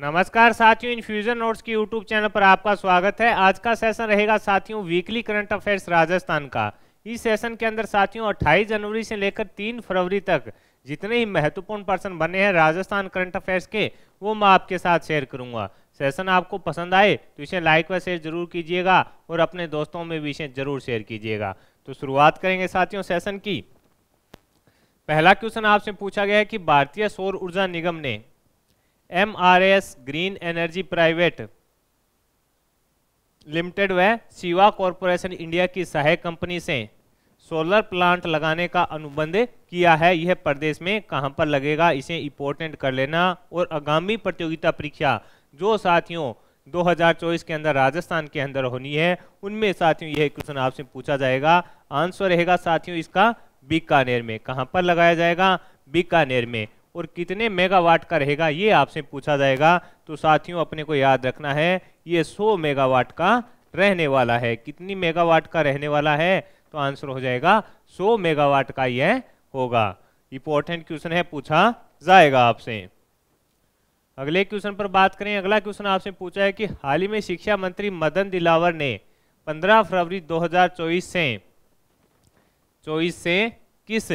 नमस्कार साथियों infusion notes की यूट्यूब चैनल पर आपका स्वागत है आज का सेशन रहेगा साथियों वीकली करंट अफेयर्स राजस्थान का इस सेशन के अंदर साथियों 28 जनवरी से लेकर 3 फरवरी तक जितने ही महत्वपूर्ण पर्सन बने हैं राजस्थान करंट अफेयर्स के वो मैं आपके साथ शेयर करूंगा सेशन आपको पसंद आए तो इसे लाइक व शेयर जरूर कीजिएगा और अपने दोस्तों में भी इसे जरूर शेयर कीजिएगा तो शुरुआत करेंगे साथियों सेशन की पहला क्वेश्चन आपसे पूछा गया है कि भारतीय सौर ऊर्जा निगम ने M R S green energy private limited व शिवा कॉरपोरेशन इंडिया की सहायक कंपनी से सोलर प्लांट लगाने का अनुबंध किया है यह प्रदेश में कहां पर लगेगा इसे इंपोर्टेंट कर लेना और आगामी प्रतियोगिता परीक्षा जो साथियों 2024 के अंदर राजस्थान के अंदर होनी है उनमें साथियों यह क्वेश्चन आपसे पूछा जाएगा आंसर रहेगा साथियों इसका बीकानेर में कहां पर लगाया जाएगा बीकानेर में और कितने मेगावाट का रहेगा ये आपसे पूछा जाएगा तो साथियों अपने को याद रखना है ये 100 मेगावाट का रहने वाला है कितनी मेगावाट का रहने वाला है तो आंसर हो जाएगा 100 मेगावाट का यह होगा इंपॉर्टेंट क्वेश्चन है पूछा जाएगा आपसे अगले क्वेश्चन पर बात करें अगला क्वेश्चन आपसे पूछा है कि हाल ही में शिक्षा मंत्री मदन दिलावर ने 15 फरवरी 2024 से 24 से किस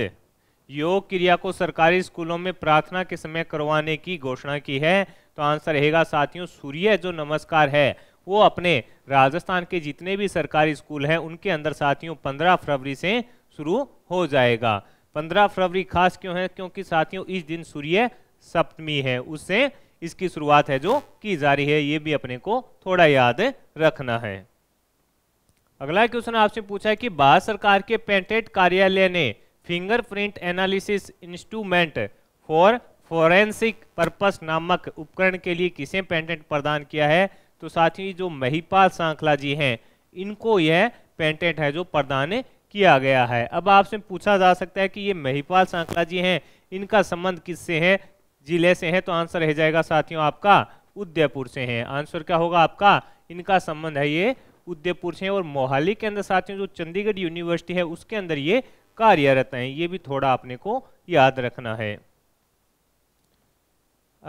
योग क्रिया को सरकारी स्कूलों में प्रार्थना के समय करवाने की घोषणा की है तो आंसर रहेगा साथियों सूर्य जो नमस्कार है वो अपने राजस्थान के जितने भी सरकारी स्कूल हैं उनके अंदर साथियों पंद्रह फरवरी से शुरू हो जाएगा पंद्रह फरवरी खास क्यों है क्योंकि साथियों इस दिन सूर्य सप्तमी है उससे इसकी शुरुआत है जो की जा रही है ये भी अपने को थोड़ा याद रखना है अगला क्वेश्चन आपसे पूछा है कि भारत सरकार के पेटेंट कार्यालय ने fingerprint analysis instrument for forensic purpose नामक उपकरण के लिए किसे पेटेंट प्रदान किया है तो साथियों जो महिपाल सांखला जी हैं इनको यह पेटेंट है जो प्रदान किया गया है अब आपसे पूछा जा सकता है कि ये महिपाल सांखला जी हैं इनका संबंध किससे है जिले से है तो आंसर रह जाएगा साथियों आपका उदयपुर से है आंसर क्या होगा आपका इनका संबंध है ये उदयपुर से है और मोहाली के अंदर साथियों जो चंडीगढ़ यूनिवर्सिटी है उसके अंदर ये कार्यरत हैं ये भी थोड़ा अपने को याद रखना है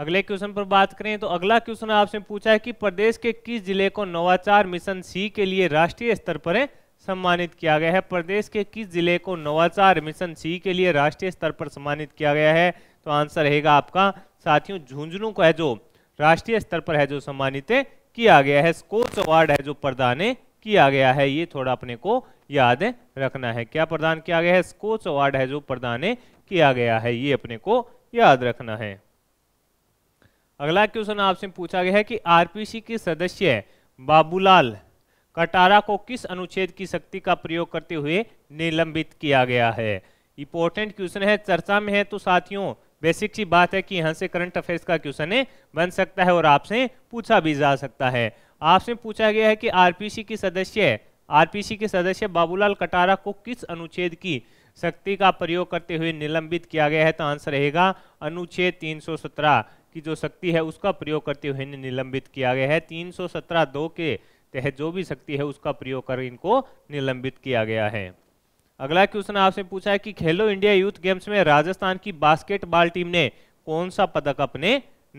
अगले क्वेश्चन पर बात करें तो अगला क्वेश्चन आपसे पूछा है कि प्रदेश के किस जिले को नवाचार मिशन सी के लिए राष्ट्रीय स्तर पर सम्मानित किया गया है प्रदेश के किस जिले को नवाचार मिशन सी के लिए राष्ट्रीय स्तर पर सम्मानित किया गया है तो आंसर रहेगा आपका साथियों झुंझुनू को है जो राष्ट्रीय स्तर पर है जो सम्मानित किया गया है स्कोच अवार्ड है जो प्रदान किया गया है ये थोड़ा अपने को याद रखना है क्या प्रदान किया गया है स्कोच अवार्ड है जो प्रदान किया गया है ये अपने को याद रखना है अगला क्वेश्चन आपसे पूछा गया है कि आरपीसी के सदस्य बाबूलाल कटारा को किस अनुच्छेद की शक्ति का प्रयोग करते हुए निलंबित किया गया है इंपॉर्टेंट क्वेश्चन है चर्चा में है तो साथियों बेसिक सी बात है कि यहाँ से करंट अफेयर्स का क्वेश्चन बन सकता है और आपसे पूछा भी जा सकता है आपसे पूछा गया है कि आरपीसी की सदस्य आरपीसी के सदस्य बाबूलाल कटारा को किस अनुच्छेद की शक्ति का प्रयोग करते हुए निलंबित किया गया है तो आंसर रहेगा अनुच्छेद 317 की जो शक्ति है उसका प्रयोग करते हुए निलंबित किया गया है 317 दो के तहत जो भी शक्ति है उसका प्रयोग कर इनको निलंबित किया गया है अगला क्वेश्चन आपसे पूछा है कि खेलो इंडिया यूथ गेम्स में राजस्थान की बास्केटबॉल टीम ने कौन सा पदक अपने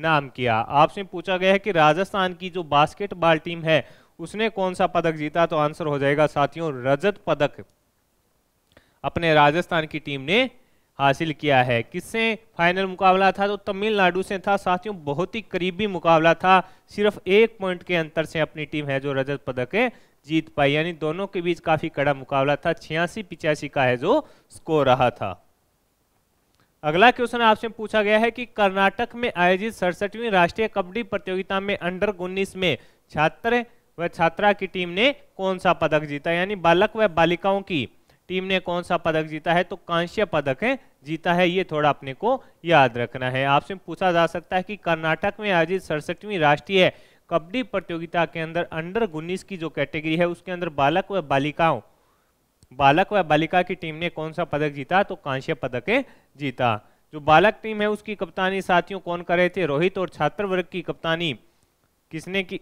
नाम किया आपसे पूछा गया है कि राजस्थान की जो बास्केटबॉल टीम है उसने कौन सा पदक जीता तो आंसर हो जाएगा साथियों रजत पदक अपने राजस्थान की टीम ने हासिल किया है किससे फाइनल मुकाबला था तो तमिलनाडु से था साथियों बहुत ही करीबी मुकाबला था सिर्फ एक पॉइंट के अंतर से अपनी टीम है जो रजत पदक जीत पाई यानी दोनों के बीच काफी कड़ा मुकाबला था छियासी पिचासी का है जो स्कोर रहा था अगला क्वेश्चन आपसे पूछा गया है कि कर्नाटक में आयोजित सड़सठवीं राष्ट्रीय कबड्डी प्रतियोगिता में अंडर उन्नीस में छात्र व छात्रा की टीम ने कौन सा पदक जीता यानी बालक व बालिकाओं की टीम ने कौन सा पदक जीता है तो कांस्य पदक है जीता है ये थोड़ा अपने को याद रखना है आपसे पूछा जा सकता है कि कर्नाटक में आयोजित सड़सठवीं राष्ट्रीय कबड्डी प्रतियोगिता के अंदर अंडर उन्नीस की जो कैटेगरी है उसके अंदर बालक व बालिकाओं बालक व बालिका की टीम ने कौन सा पदक जीता तो कांस्य पदक जीता जो बालक टीम है उसकी कप्तानी साथियों कौन कर रहे थे रोहित और छात्र वर्ग की कप्तानी किसने की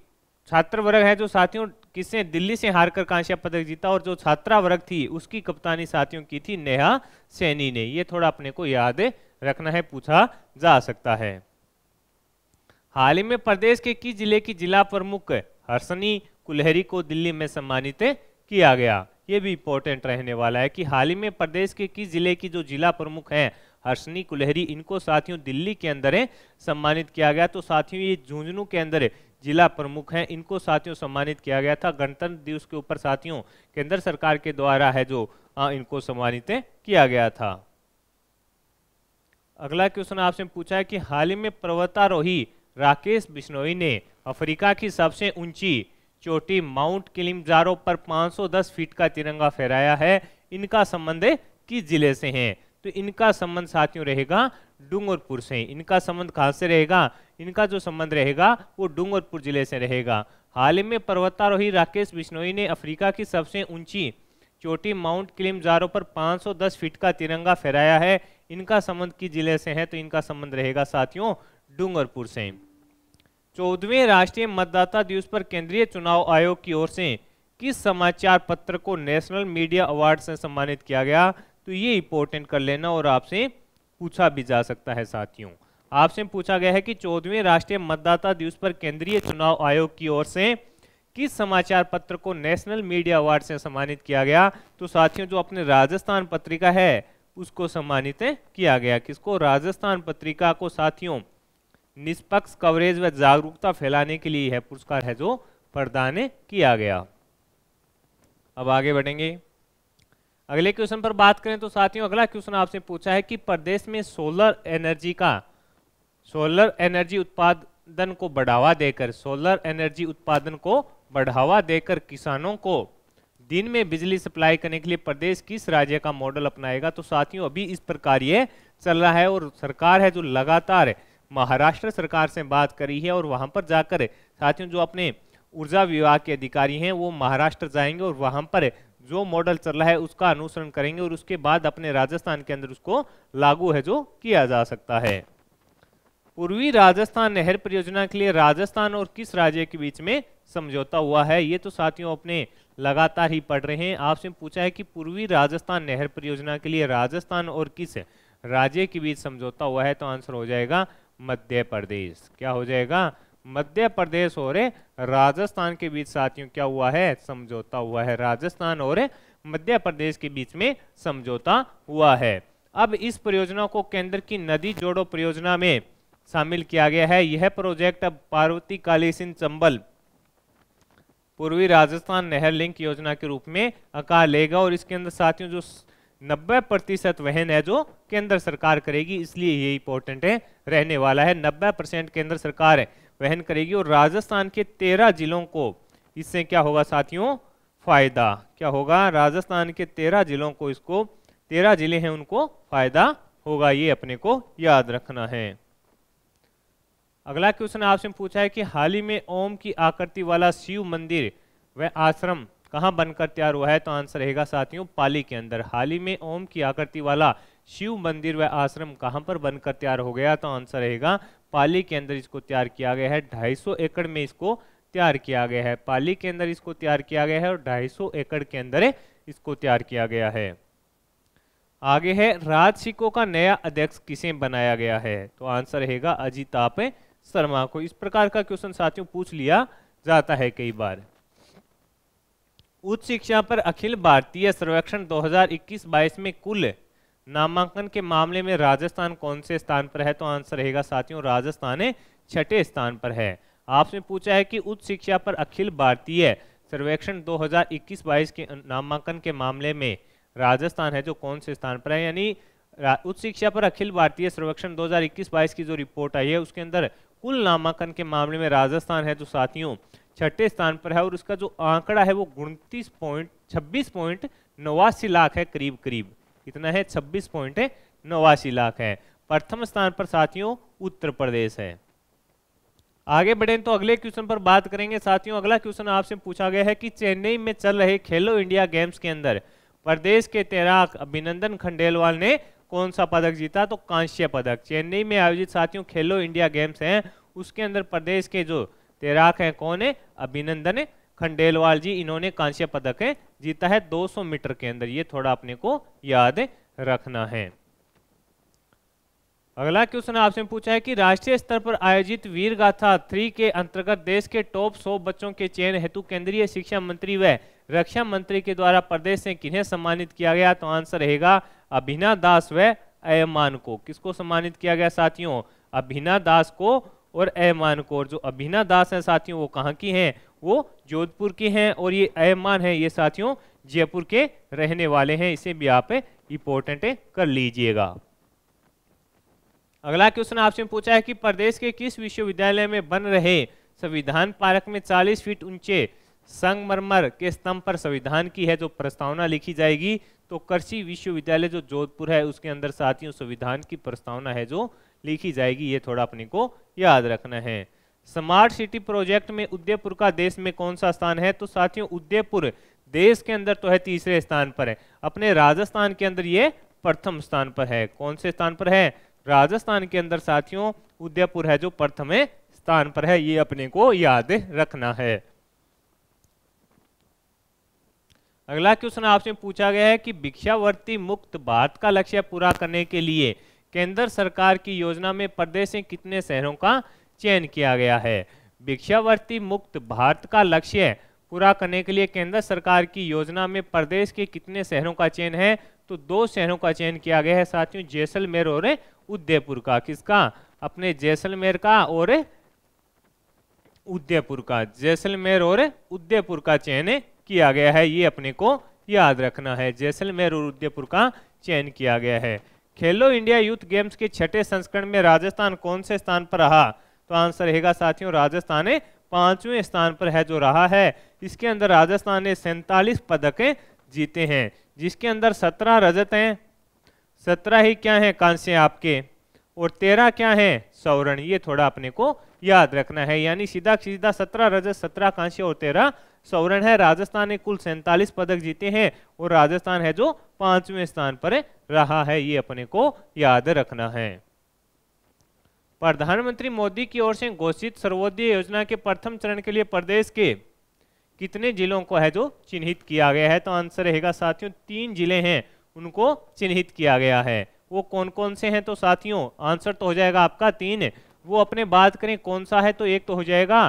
छात्र वर्ग है जो साथियों किसने दिल्ली से हारकर कांस्य पदक जीता और जो छात्रा वर्ग थी उसकी कप्तानी साथियों की थी नेहा सैनी ने ये थोड़ा अपने को याद रखना है पूछा जा सकता है हाल ही में प्रदेश के किस जिले की जिला प्रमुख हर्षनी कुलहरी को दिल्ली में सम्मानित किया गया ये भी इंपॉर्टेंट रहने वाला है कि हाल ही में प्रदेश के किस जिले की जो जिला प्रमुख हैं हर्षनी कुलहरी इनको साथियों दिल्ली के अंदर सम्मानित किया गया तो साथियों ये झुंझुनू के अंदर जिला प्रमुख हैं इनको साथियों सम्मानित किया गया था गणतंत्र दिवस के ऊपर साथियों केंद्र सरकार के द्वारा है जो आ, इनको सम्मानित किया गया था अगला क्वेश्चन आपसे पूछा है कि हाल ही में पर्वतारोही राकेश बिश्नोई ने अफ्रीका की सबसे ऊंची चोटी माउंट किलिमजारो पर 510 फीट का तिरंगा फहराया है इनका संबंध किस जिले से है तो इनका संबंध साथियों रहेगा डूंगरपुर से इनका संबंध कहाँ से रहेगा इनका जो संबंध रहेगा वो डूंगरपुर जिले से रहेगा हाल ही में पर्वतारोही राकेश बिश्नोई ने अफ्रीका की सबसे ऊंची चोटी माउंट किलिमजारो पर 510 फीट का तिरंगा फहराया है इनका संबंध किस जिले से है तो इनका संबंध रहेगा साथियों डूंगरपुर से चौदहवें राष्ट्रीय मतदाता दिवस पर केंद्रीय चुनाव आयोग की ओर से किस समाचार पत्र को नेशनल मीडिया अवार्ड से सम्मानित किया गया तो ये इंपॉर्टेंट कर लेना और आपसे पूछा भी जा सकता है साथियों आपसे पूछा गया है कि चौदहवें राष्ट्रीय मतदाता दिवस पर केंद्रीय चुनाव आयोग की ओर से किस समाचार पत्र को नेशनल मीडिया अवार्ड से सम्मानित किया गया तो साथियों जो अपने राजस्थान पत्रिका है उसको सम्मानित किया गया किसको राजस्थान पत्रिका को साथियों निष्पक्ष कवरेज व जागरूकता फैलाने के लिए यह पुरस्कार है जो प्रदान किया गया अब आगे बढ़ेंगे अगले क्वेश्चन पर बात करें तो साथियों अगला क्वेश्चन आपसे पूछा है कि प्रदेश में सोलर एनर्जी का सोलर एनर्जी उत्पादन को बढ़ावा देकर सोलर एनर्जी उत्पादन को बढ़ावा देकर किसानों को दिन में बिजली सप्लाई करने के लिए प्रदेश किस राज्य का मॉडल अपनाएगा तो साथियों अभी इस प्रकार ये चल रहा है और सरकार है जो लगातार है महाराष्ट्र सरकार से बात करी है और वहां पर जाकर साथियों जो अपने ऊर्जा विभाग के अधिकारी हैं वो महाराष्ट्र जाएंगे और वहां पर जो मॉडल चल रहा है उसका अनुसरण करेंगे और उसके बाद अपने राजस्थान के अंदर उसको लागू है जो किया जा सकता है पूर्वी राजस्थान नहर परियोजना के लिए राजस्थान और किस राज्य के बीच में समझौता हुआ है ये तो साथियों अपने लगातार ही पढ़ रहे हैं आपसे पूछा है कि पूर्वी राजस्थान नहर परियोजना के लिए राजस्थान और किस राज्य के बीच समझौता हुआ है तो आंसर हो जाएगा मध्य प्रदेश क्या हो जाएगा मध्य प्रदेश और राजस्थान के बीच साथियों क्या हुआ है समझौता हुआ है राजस्थान और मध्य प्रदेश के बीच में समझौता हुआ है अब इस परियोजना को केंद्र की नदी जोड़ो परियोजना में शामिल किया गया है यह प्रोजेक्ट अब पार्वती काली सिंह चंबल पूर्वी राजस्थान नहर लिंक योजना के रूप में आकार लेगा और इसके अंदर साथियों जो नब्बे प्रतिशत वहन है जो केंद्र सरकार करेगी इसलिए ये इंपॉर्टेंट है रहने वाला है नब्बे परसेंट केंद्र सरकार है वहन करेगी और राजस्थान के तेरह जिलों को इससे क्या होगा साथियों फायदा क्या होगा राजस्थान के तेरह जिलों को इसको तेरह जिले हैं उनको फायदा होगा ये अपने को याद रखना है अगला क्वेश्चन आपसे पूछा है कि हाल ही में ओम की आकृति वाला शिव मंदिर व आश्रम कहाँ बनकर तैयार हुआ है तो आंसर रहेगा साथियों पाली के अंदर हाल ही में ओम की आकृति वाला शिव मंदिर व आश्रम कहाँ पर बनकर तैयार हो गया तो आंसर रहेगा पाली के अंदर इसको तैयार किया गया है ढाई एकड़ में इसको तैयार किया गया है पाली के अंदर इसको तैयार किया गया है और ढाई एकड़ के अंदर इसको तैयार किया गया है आगे है राजसिको का नया अध्यक्ष किसे बनाया गया है तो आंसर रहेगा अजिताप शर्मा को इस प्रकार का क्वेश्चन साथियों पूछ लिया जाता है कई बार उच्च शिक्षा पर अखिल भारतीय सर्वेक्षण 2021-22 में कुल नामांकन के मामले में राजस्थान कौन से स्थान पर है तो आंसर रहेगा साथियों राजस्थान छठे स्थान पर है आपसे पूछा है कि उच्च शिक्षा पर अखिल भारतीय सर्वेक्षण 2021-22 के नामांकन के मामले में राजस्थान है जो कौन से स्थान पर है यानी उच्च शिक्षा पर अखिल भारतीय सर्वेक्षण 2021-22 की जो रिपोर्ट आई है उसके अंदर कुल नामांकन के मामले में राजस्थान है जो तो साथियों छठे स्थान पर है और उसका जो आंकड़ा है वो उनतीस पॉइंट छब्बीस पॉइंट नवासी लाख है करीब करीब कितना है छब्बीस पॉइंट नवासी लाख है प्रथम स्थान पर साथियों उत्तर प्रदेश है आगे बढ़े तो अगले क्वेश्चन पर बात करेंगे साथियों अगला क्वेश्चन आपसे पूछा गया है कि चेन्नई में चल रहे खेलो इंडिया गेम्स के अंदर प्रदेश के तैराक अभिनंदन खंडेलवाल ने कौन सा पदक जीता तो कांस्य पदक चेन्नई में आयोजित साथियों खेलो इंडिया गेम्स हैं उसके अंदर प्रदेश के जो तैराक हैं कौन है अभिनंदन खंडेलवाल जी इन्होंने कांस्य पदक है जीता है 200 मीटर के अंदर ये थोड़ा अपने को याद रखना है अगला क्वेश्चन आपसे पूछा है कि राष्ट्रीय स्तर पर आयोजित वीर गाथा थ्री के अंतर्गत देश के टॉप सौ बच्चों के चयन हेतु केंद्रीय शिक्षा मंत्री व रक्षा मंत्री के द्वारा प्रदेश से किन्हें सम्मानित किया गया तो आंसर रहेगा अभिना दास व अयमान को किसको सम्मानित किया गया साथियों अभिना दास को और अमान कौर जो अभिना दास हैं साथियों वो कहाँ की हैं वो जोधपुर की हैं और ये अमान है ये साथियों जयपुर के रहने वाले हैं इसे भी आप इंपोर्टेंट कर लीजिएगा अगला क्वेश्चन आपसे पूछा है कि प्रदेश के किस विश्वविद्यालय में बन रहे संविधान पार्क में 40 फीट ऊंचे संगमरमर के स्तंभ पर संविधान की है जो प्रस्तावना लिखी जाएगी तो कृषि विश्वविद्यालय जो जोधपुर है उसके अंदर साथियों संविधान की प्रस्तावना है जो लिखी जाएगी ये थोड़ा अपने को याद रखना है स्मार्ट सिटी प्रोजेक्ट में उदयपुर का देश में कौन सा स्थान है तो साथियों उदयपुर देश के अंदर तो है तीसरे स्थान पर है अपने राजस्थान के अंदर ये प्रथम स्थान पर है कौन से स्थान पर है राजस्थान के अंदर साथियों उदयपुर है जो प्रथम स्थान पर है ये अपने को याद रखना है अगला क्वेश्चन आपसे पूछा गया है कि भिक्षावर्ती मुक्त भारत का लक्ष्य पूरा करने के लिए केंद्र सरकार की योजना में प्रदेश में कितने शहरों का चयन किया गया है भिक्षावर्ती मुक्त भारत का लक्ष्य पूरा करने के लिए केंद्र सरकार की योजना में प्रदेश के कितने शहरों का चयन है तो दो शहरों का चयन किया गया है साथियों जैसलमेर और उदयपुर का किसका अपने जैसलमेर का और उदयपुर का जैसलमेर और उदयपुर का चयन किया गया है ये अपने को याद रखना है जैसलमेर और उदयपुर का चयन किया गया है खेलो इंडिया यूथ गेम्स के छठे संस्करण में राजस्थान कौन से स्थान पर रहा तो आंसर रहेगा साथियों राजस्थान पांचवें स्थान पर है जो रहा है इसके अंदर राजस्थान ने सैतालीस पदकें जीते हैं जिसके अंदर सत्रह रजत हैं सत्रह ही क्या है कांस्य आपके और तेरह क्या है सौरण ये थोड़ा अपने को याद रखना है यानी सीधा सीधा सत्रह रजत सत्रह कांस्य और तेरह सौरण है राजस्थान ने कुल सैंतालीस पदक जीते हैं और राजस्थान है जो पांचवें स्थान पर रहा है ये अपने को याद रखना है प्रधानमंत्री मोदी की ओर से घोषित सर्वोदय योजना के प्रथम चरण के लिए प्रदेश के कितने जिलों को है जो चिन्हित किया गया है तो आंसर रहेगा साथियों तीन जिले हैं उनको चिन्हित किया गया है वो कौन कौन से हैं तो साथियों आंसर तो हो जाएगा आपका तीन वो अपने बात करें कौन सा है तो एक तो हो जाएगा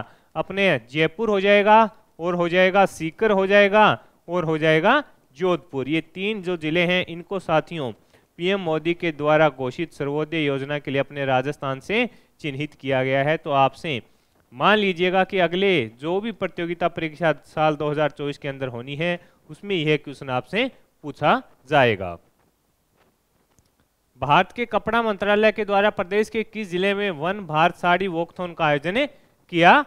अपने जयपुर हो जाएगा और हो जाएगा सीकर हो जाएगा और हो जाएगा जोधपुर ये तीन जो जिले हैं इनको साथियों पीएम मोदी के द्वारा घोषित सर्वोदय योजना के लिए अपने राजस्थान से चिन्हित किया गया है तो आपसे मान लीजिएगा कि अगले जो भी प्रतियोगिता परीक्षा साल 2024 के अंदर होनी है उसमें यह क्वेश्चन आपसे पूछा जाएगा भारत के कपड़ा मंत्रालय के द्वारा प्रदेश के इक्कीस जिले में वन भारत साड़ी वोकथोन का आयोजन किया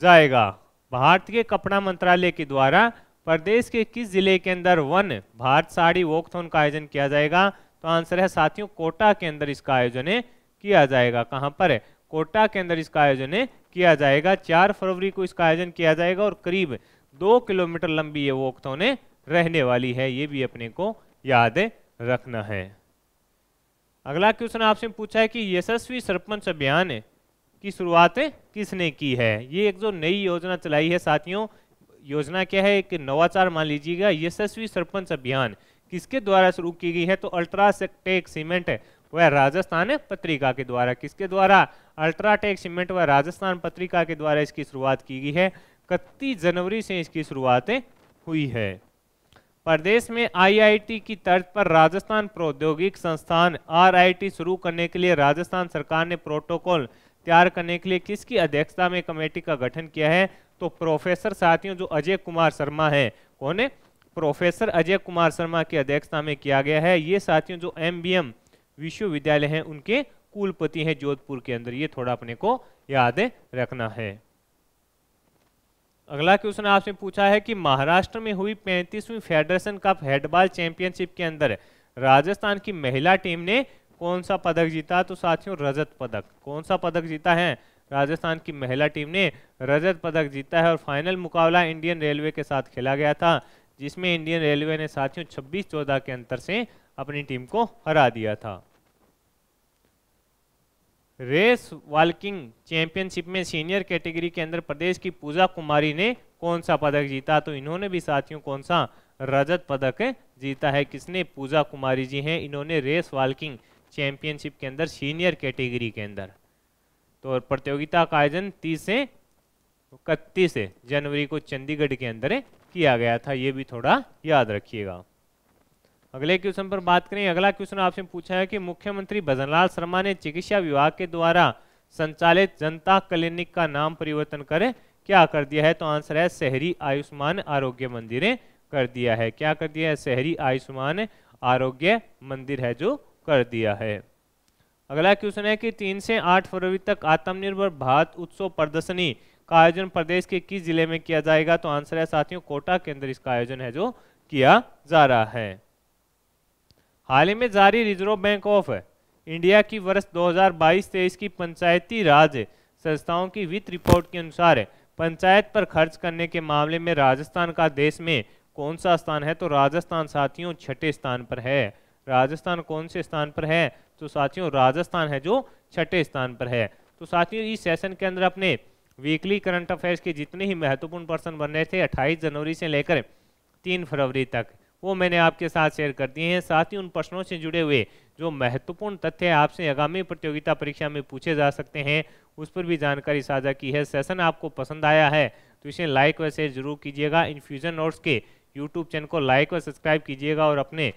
जाएगा भारत के कपड़ा मंत्रालय के द्वारा प्रदेश के किस जिले के अंदर वन भारत साड़ी वोकथोन का आयोजन किया जाएगा तो आंसर है साथियों कोटा के अंदर इसका आयोजन किया जाएगा कहां पर है कोटा के अंदर इसका आयोजन किया जाएगा चार फरवरी को इसका आयोजन किया जाएगा और करीब दो किलोमीटर लंबी ये वोकथोन रहने वाली है ये भी अपने को याद रखना है अगला क्वेश्चन आपसे पूछा है कि यशस्वी सरपंच अभियान की शुरुआत किसने की है ये एक जो नई योजना चलाई है साथियों योजना क्या है एक नवाचार मान लीजिएगा यशस्वी सरपंच अभियान किसके द्वारा शुरू की गई है तो अल्ट्राटेक सीमेंट वह राजस्थान पत्रिका के द्वारा किसके द्वारा अल्ट्राटेक सीमेंट व राजस्थान पत्रिका के द्वारा इसकी शुरुआत की गई है इकतीस जनवरी से इसकी शुरुआत हुई है प्रदेश में आईआईटी की तर्ज पर राजस्थान प्रौद्योगिक संस्थान आरआईटी शुरू करने के लिए राजस्थान सरकार ने प्रोटोकॉल तैयार करने के लिए किसकी अध्यक्षता में कमेटी का गठन किया है तो प्रोफेसर साथियों जो अजय कुमार शर्मा है कौन है प्रोफेसर अजय कुमार शर्मा की अध्यक्षता में किया गया है ये साथियों जो एम विश्वविद्यालय है उनके कुलपति हैं जोधपुर के अंदर ये थोड़ा अपने को याद रखना है अगला क्वेश्चन आपसे पूछा है कि महाराष्ट्र में हुई पैंतीसवीं फेडरेशन कप हेडबॉल चैंपियनशिप के अंदर राजस्थान की महिला टीम ने कौन सा पदक जीता तो साथियों रजत पदक कौन सा पदक जीता है राजस्थान की महिला टीम ने रजत पदक जीता है और फाइनल मुकाबला इंडियन रेलवे के साथ खेला गया था जिसमें इंडियन रेलवे ने साथियों 26 चौदह के अंतर से अपनी टीम को हरा दिया था रेस वॉकिंग चैंपियनशिप में सीनियर कैटेगरी के अंदर प्रदेश की पूजा कुमारी ने कौन सा पदक जीता तो इन्होंने भी साथियों कौन सा रजत पदक जीता है किसने पूजा कुमारी जी हैं इन्होंने रेस वॉकिंग चैंपियनशिप के अंदर सीनियर कैटेगरी के अंदर तो प्रतियोगिता का आयोजन तीस से इकतीस जनवरी को चंडीगढ़ के अंदर किया गया था ये भी थोड़ा याद रखिएगा अगले क्वेश्चन पर बात करें अगला क्वेश्चन आपसे पूछा है कि मुख्यमंत्री भजनलाल शर्मा ने चिकित्सा विभाग के द्वारा संचालित जनता क्लिनिक का नाम परिवर्तन कर क्या कर दिया है तो आंसर है शहरी आयुष्मान आरोग्य मंदिर कर दिया है क्या कर दिया है शहरी आयुष्मान आरोग्य मंदिर है जो कर दिया है अगला क्वेश्चन है कि तीन से आठ फरवरी तक आत्मनिर्भर भारत उत्सव प्रदर्शनी का आयोजन प्रदेश के किस जिले में किया जाएगा तो आंसर है साथियों कोटा के अंदर इसका आयोजन है जो किया जा रहा है हाल ही में जारी रिजर्व बैंक ऑफ इंडिया की वर्ष 2022-23 की पंचायती राज संस्थाओं की वित्त रिपोर्ट के अनुसार पंचायत पर खर्च करने के मामले में राजस्थान का देश में कौन सा स्थान है तो राजस्थान साथियों छठे स्थान पर है राजस्थान कौन से स्थान पर है तो साथियों राजस्थान है जो छठे स्थान पर है तो साथियों इस सेशन के अंदर अपने वीकली करंट अफेयर्स के जितने ही महत्वपूर्ण पर्सन बन रहे थे 28 जनवरी से लेकर 3 फरवरी तक वो मैंने आपके साथ शेयर कर दिए हैं साथ ही उन प्रश्नों से जुड़े हुए जो महत्वपूर्ण तथ्य आपसे आगामी प्रतियोगिता परीक्षा में पूछे जा सकते हैं उस पर भी जानकारी साझा की है सेशन आपको पसंद आया है तो इसे लाइक व शेयर जरूर कीजिएगा इन्फ्यूजन नोट्स के यूट्यूब चैनल को लाइक व सब्सक्राइब कीजिएगा और अपने